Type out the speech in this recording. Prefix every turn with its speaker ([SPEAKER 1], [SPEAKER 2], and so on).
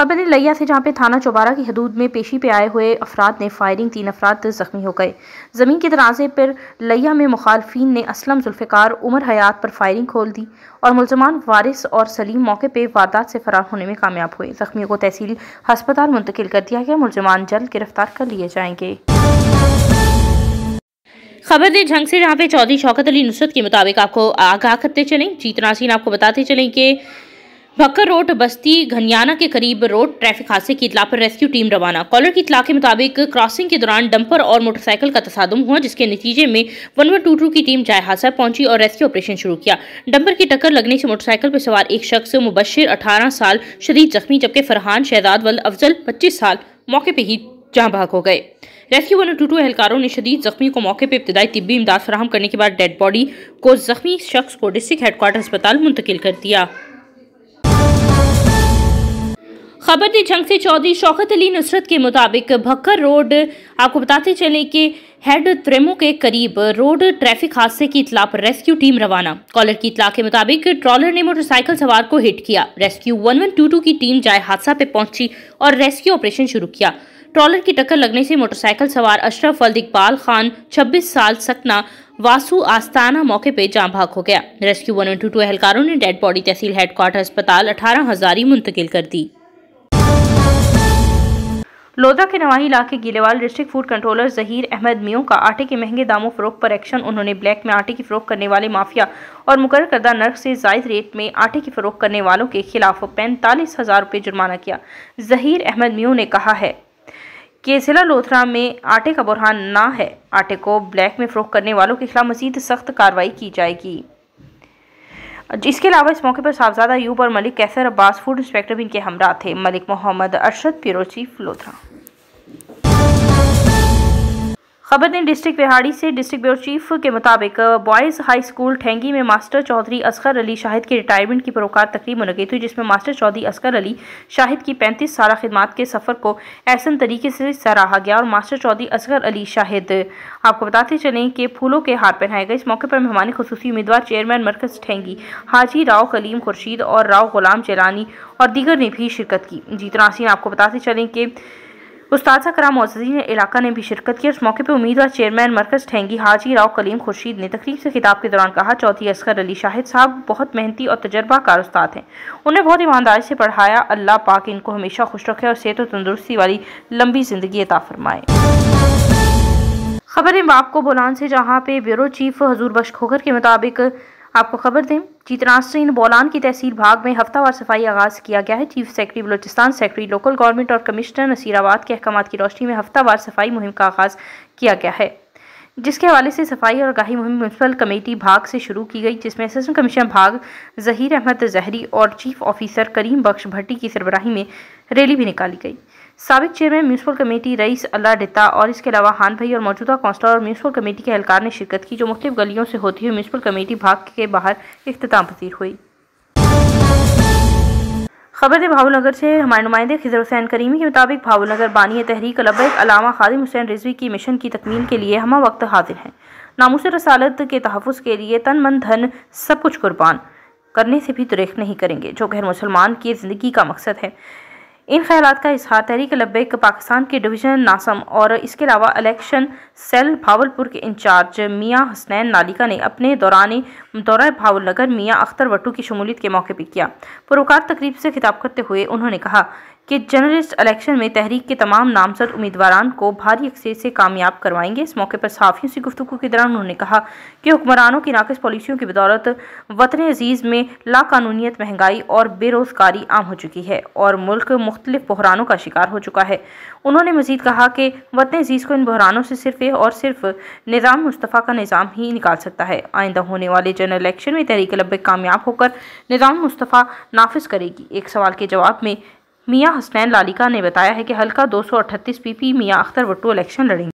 [SPEAKER 1] खबर लैया से जहाँ पे थाना चौबारा की हदूद में पेशी पे आए हुए अफराद ने फायरिंग तीन अफराद जख्मी हो गए ज़मीन के दराजे पर लैया में मुखालफी ने असलम जुल्फ़िकार उमर हयात पर फायरिंग खोल दी और मुलजमान वारिस और सलीम मौके पर वारदात से फरार होने में कामयाब हुए जख्मियों को तहसील हस्पताल मुंतकिल कर दिया गया मुलजमान जल्द गिरफ्तार कर लिए जाएंगे खबर ने ढंग से जहाँ पे चौधरी शौकत अली नुसरत के मुताबिक आपको आगाह करते चलें जीतना सीन आपको बताते चलें कि भक्कर रोड बस्ती घनियाना के करीब रोड ट्रैफिक हादसे की इतला पर रेस्क्यू टीम रवाना कॉलर की इतला के मुताबिक क्रॉसिंग के दौरान डंपर और मोटरसाइकिल का तसादम हुआ जिसके नतीजे में वन वन टू टू की टीम जाय हादसा पहुंची और रेस्क्यू ऑपरेशन शुरू किया डंपर की टक्कर लगने से मोटरसाइकिल पर सवार एक शख्स मुबशिर अठारह साल शदीद जख्मी जबकि फरहान शहजाद वल अफजल पच्चीस साल मौके पर ही जहाँ भाग हो गए रेस्क्यू वन टू टू एहलकारों ने शदीद जख्मी को मौके पर इब्तदाई तबी इमदाद फ़राम करने के बाद डेड बॉडी को जख्मी शख्स को डिस्ट्रिक्ट हेडकोार्टर अस्पताल मुंतकिल कर दिया खबर दी जंग से चौधरी शौकत अली नुसरत के मुताबिक भक्कर रोड आपको बताते चलें कि हेड त्रेमो के करीब रोड ट्रैफिक हादसे की इतला पर रेस्क्यू टीम रवाना कॉलर की इतला के मुताबिक ट्रॉलर ने मोटरसाइकिल सवार को हिट किया रेस्क्यू 1122 की टीम जाए हादसा पे पहुंची और रेस्क्यू ऑपरेशन शुरू किया ट्रॉलर की टक्कर लगने से मोटरसाइकिल सवार अशरफ अल्द इकबाल खान छब्बीस साल सकना वासु आस्ताना मौके पर जाम भाग हो गया रेस्क्यू वन एहलकारों ने डेड बॉडी तहसील हेडक्वार्टर अस्पताल अठारह हजारी मुंतकिल कर दी लोधा के नवाही इलाके Gilewal district food controller Zaheer Ahmed मियों का आटे के महंगे दामों फरोख पर एक्शन उन्होंने ब्लैक में आटे की फरोख करने वाले माफिया और मुकर करदा नर्क से जायद रेट में आटे की फरोख करने वालों के खिलाफ पैंतालीस हज़ार रुपये जुर्माना किया जहीर अहमद मियों ने कहा है कि जिला लोथरा में आटे का बुरहान ना है आटे को ब्लैक में फ़रोख करने वालों के खिलाफ मजीद सख्त कार्रवाई की जाएगी इसके अलावा इस मौके पर साहबजादा यूब और मलिक कैसर अब्बास फूड इंस्पेक्टर भी इनके हमरा थे मलिक मोहम्मद अरशद पिरो लोथरा खबर दें डिस्ट्रिक्ट रिहाड़ी से डिस्ट्रिक्ट ब्यूरो चीफ के मुताबिक बॉयज़ हाई स्कूल ठेंगी में मास्टर चौधरी असगर अली शाहिद के रिटायरमेंट की परोकार तकरीब मुनद हुई जिसमें मास्टर चौधरी असगर अली शाहिद की पैंतीस साल खिदमत के सफ़र को ऐसा तरीके से सराहा गया और मास्टर चौधरी असगर अली शाहिद आपको बताते चलें कि फूलों के हार पहनाए गए इस मौके पर मेहमान खसूसी उम्मीदवार चेयरमैन मरकज ठेंगी हाजी राव कलीम खुर्शीद और राव गुलाम चेलानी और दीगर ने भी शिरकत की जीतना नासिन आपको बताते चलें कि उस्ताद कराम मोजी ने इलाका ने भी शिरकत की इस मौके पर उम्मीदवार चेयरमैन मरकज ठेंगी हाजी राव कलीम खुर्शीद ने तकरीब से खिताब के दौरान कहा चौथी असगर अली शाहिद साहब बहुत मेहनती और तजर्बाकार उस्ताद हैं उन्हें बहुत ईमानदारी से पढ़ाया अल्लाह पाक इनको हमेशा खुश रखे और सेहत और तंदुरुस्ती वाली लंबी ज़िंदगी अता फरमाए खबर है बाप को बोलान से जहाँ पे ब्यूरो चीफ हजूर बख्श खोखर के मुताबिक आपको खबर दें चित्रांश सिंह बोलान की तहसील भाग में हफ्तावार सफाई आगाज़ किया गया है chief secretary Balochistan secretary local government और कमिश्नर नसीराबाद के अहकाम की रोशनी में हफ्तावार सफाई मुहिम का आगाज़ किया गया है जिसके हवाले से सफाई और गाही मुहिम म्यूनसिपल कमेटी भाग से शुरू की गई जिसमें असिस्टेंट कमिश्नर भाग जहीर अहमद जहरी और चीफ ऑफिसर करीम बख्श भट्टी की सरबराही में रैली भी निकाली गई सबक chairman municipal committee Rais Allah Ditta और इसके अलावा हान भाई और मौजूदा कौंसलर और म्यूनसिपल कमेटी के एहलकार ने शिरकत की जो मुख्तु गलियों से होती हुई म्यूनसिपल कमेटी भाग के बाहर अख्ताम पसीर हुई खबर है भावनगर से हमारे नुमाइंदे खिजर हुसैन करीमी के मुताबिक भावनगर बानी तहरीक लबैक अलामा खादिम हुसैन रिजवी की मिशन की तकमील के लिए हम वक्त हाजिर हैं नामोश रसालत के तहफ़ के लिए तन मन धन सब कुछ कुर्बान करने से भी तुरख नहीं करेंगे जो गैर मुसलमान की ज़िंदगी का मकसद है इन ख्याल का इजहार तहरीक लब्बैक पाकिस्तान के डिवीज़न नासम और इसके अलावा इलेक्शन सेल भावलपुर के इंचार्ज मियाँ हसनैन नालिका ने अपने दौरान दौरा भावलनगर मियाँ अख्तर वटू की शमूलियत के मौके पर किया पुरकार तकरीब से खिताब करते हुए उन्होंने कहा कि जर्नलिस्ट इलेक्शन में तहरीक के तमाम नामजद उम्मीदवारान को भारी अक्सर से कामयाब करवाएंगे इस मौके पर सहाफ़ियों से गुफ्तु के दौरान उन्होंने कहा कि हुक्मरानों की नाकस पॉलिसियों की बदौलत वतन अजीज़ में लाकानूनीत महंगाई और बेरोज़गारी आम हो चुकी है और मुल्क मुख्तलिफ बहरानों का शिकार हो चुका है उन्होंने मजीद कहा कि वतन अजीज़ को इन बहरानों से सिर्फ और सिर्फ निज़ाम मुस्तफ़ा का निज़ाम ही निकाल सकता है आइंदा होने वाले जनरल इलेक्शन में तहरीक लब्बे कामयाब होकर निज़ाम मुस्तफ़ा नाफिज करेगी एक सवाल के जवाब में मियां हसनैन लालिका ने बताया है कि हल्का दो सौ अठतीस पीपी मियां अख्तर वट्टू इलेक्शन लड़ेंगे